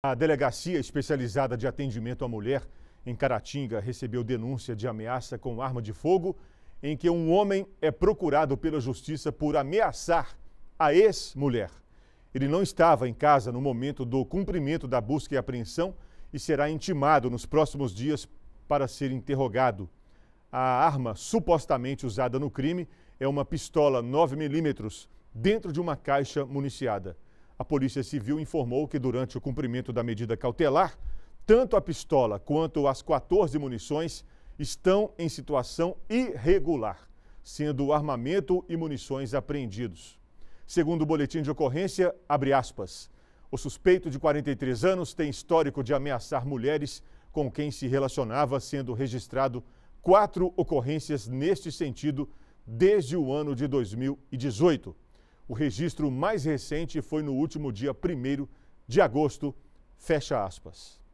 A Delegacia Especializada de Atendimento à Mulher em Caratinga recebeu denúncia de ameaça com arma de fogo em que um homem é procurado pela justiça por ameaçar a ex-mulher. Ele não estava em casa no momento do cumprimento da busca e apreensão e será intimado nos próximos dias para ser interrogado. A arma supostamente usada no crime é uma pistola 9mm dentro de uma caixa municiada. A Polícia Civil informou que durante o cumprimento da medida cautelar, tanto a pistola quanto as 14 munições estão em situação irregular, sendo armamento e munições apreendidos. Segundo o boletim de ocorrência, aspas, o suspeito de 43 anos tem histórico de ameaçar mulheres com quem se relacionava, sendo registrado quatro ocorrências neste sentido desde o ano de 2018. O registro mais recente foi no último dia 1 de agosto. Fecha aspas.